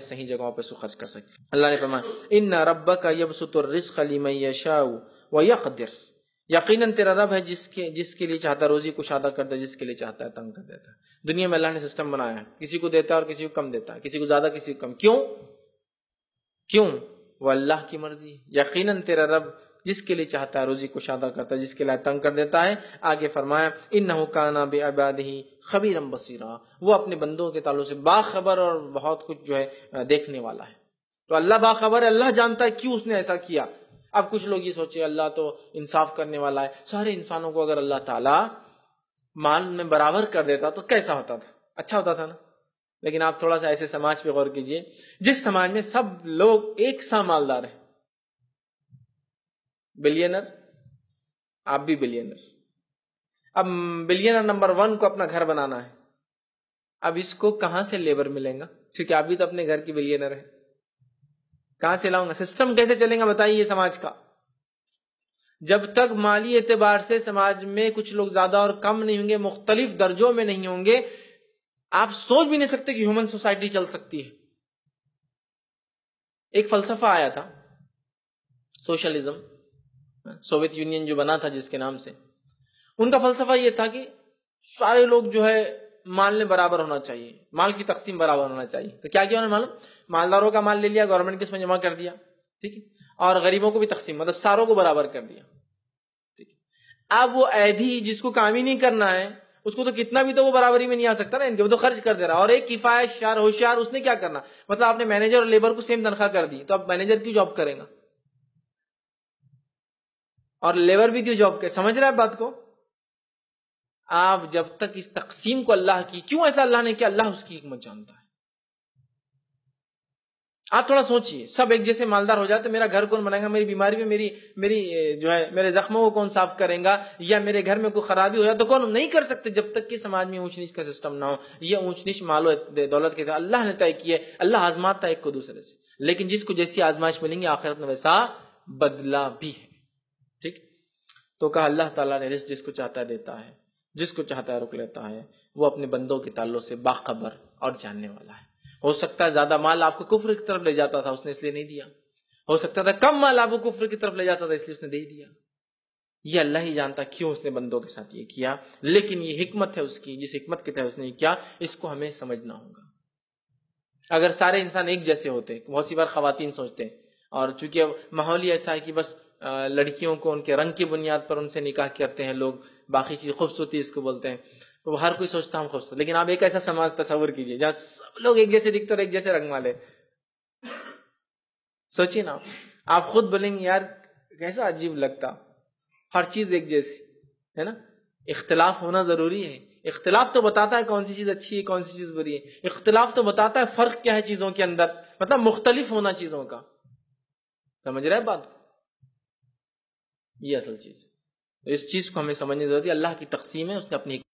सही जगहों पर उसको खर्च कर सके अल्लाह ने फरमाया इन रब का यब सतरशाऊ व यकदर यकीनन तेरा रब है जिसके जिसके लिए चाहता रोजी कुछ अदा करता है जिसके लिए चाहता है तंग कर देता है दुनिया में अल्लाह ने सिस्टम बनाया है किसी को देता है और किसी को कम देता है किसी को ज्यादा किसी को कम क्यों क्यों वो अल्लाह की मर्जी यकीनन तेरा रब जिसके लिए चाहता है रोजी कुशादा करता है जिसके लिए तंग कर देता है आगे फरमाया इन नहुकाना बे आबाद ही खबीरम बसीरा वो अपने बंदों के ताल्लुक से बाखबर और बहुत कुछ जो है देखने वाला है तो अल्लाह बाखबर है अल्लाह जानता है क्यों उसने ऐसा किया अब कुछ लोग ये सोचे अल्लाह तो इंसाफ करने वाला है सारे इंसानों को अगर अल्लाह ताला माल में बराबर कर देता तो कैसा होता था अच्छा होता था ना लेकिन आप थोड़ा सा ऐसे समाज पे गौर कीजिए जिस समाज में सब लोग एक सा मालदार है बिलियनर आप भी बिलियनर अब बिलियनर नंबर वन को अपना घर बनाना है अब इसको कहां से लेबर मिलेगा क्योंकि आप भी तो अपने घर की बिलियनर है कहां से लाऊंगा सिस्टम कैसे चलेगा बताइए समाज का जब तक माली एतबार से समाज में कुछ लोग ज्यादा और कम नहीं होंगे मुख्तलिफ दर्जों में नहीं होंगे आप सोच भी नहीं सकते कि ह्यूमन सोसाइटी चल सकती है एक फलसफा आया था सोशलिज्म सोवियत यूनियन जो बना था जिसके नाम से उनका फलसफा ये था कि सारे लोग जो है माल में बराबर होना चाहिए माल की तकसीम बराबर होना चाहिए तो क्या किया उन्होंने मालूम मालदारों का माल ले लिया गवर्नमेंट के इसमें जमा कर दिया ठीक है और गरीबों को भी तकसीम मतलब सारों को बराबर कर दिया ठीक है अब वो ऐधी जिसको काम ही नहीं करना है उसको तो कितना भी तो वो बराबरी में नहीं आ सकता ना इनके वो तो खर्च कर दे रहा और एक किफायत शार होशियार उसने क्या करना मतलब आपने मैनेजर और लेबर को सेम तनख्वाह कर दी तो अब मैनेजर की जॉब करेगा और लेबर भी क्यों जॉब कर समझ रहे आप बात को आप जब तक इस तकसीम को अल्लाह की क्यों ऐसा अल्लाह ने किया अल्लाह उसकी हिम्मत जानता है आप थोड़ा सोचिए सब एक जैसे मालदार हो जाते तो मेरा घर कौन बनाएगा मेरी बीमारी में मेरी मेरी जो है मेरे जख्मों को कौन साफ करेगा या मेरे घर में कोई खराबी हो जाए तो कौन नहीं कर सकते जब तक कि समाज में ऊंच नीच का सिस्टम ना हो यह ऊंच नीच मालो दौलत के अल्लाह ने तय किया अल्लाह आजमाता है एक को दूसरे से लेकिन जिसको जैसी आजमाइश मिलेंगी आखिरत में वैसा बदला भी है तो कहा अल्लाह ताला ने रिस्क जिसको चाहता है देता है जिसको चाहता है रुक लेता है वो अपने बंदों के ताल्लुक से बाखबर और जानने वाला है हो सकता है ज्यादा माल आपको कुफर की तरफ ले जाता था उसने इसलिए नहीं दिया हो सकता था कम माल आपको कुफर की तरफ ले जाता था इसलिए उसने दे दिया ये अल्लाह ही जानता क्यों उसने बंदों के साथ ये किया लेकिन ये हिकमत है उसकी जिस हिकमत के तहत उसने किया इसको हमें समझना होगा अगर सारे इंसान एक जैसे होते बहुत सी बार खातन सोचते हैं और चूंकि अब माहौल ही ऐसा है कि बस लड़कियों को उनके रंग की बुनियाद पर उनसे निकाह करते हैं लोग बाकी चीज़ खूबसूरती इसको बोलते हैं तो हर कोई सोचता हम खूबसूरत लेकिन आप एक ऐसा समाज तस्वर कीजिए जहाँ सब लोग एक जैसे दिखते और एक जैसे रंग वाले सोचिए ना आप खुद बोलेंगे यार कैसा अजीब लगता हर चीज़ एक जैसी है ना इख्तलाफ होना ज़रूरी है इख्तलाफ तो बताता है कौन सी चीज़ अच्छी है कौन सी चीज़ बुरी है इख्तलाफ तो बताता है फ़र्क क्या है चीज़ों के अंदर मतलब मुख्तलिफ होना चीज़ों का समझ रहे बात ये असल चीज़ है तो इस चीज़ को हमें समझने की जरूरत है अल्लाह की तकसीम है उसने अपनी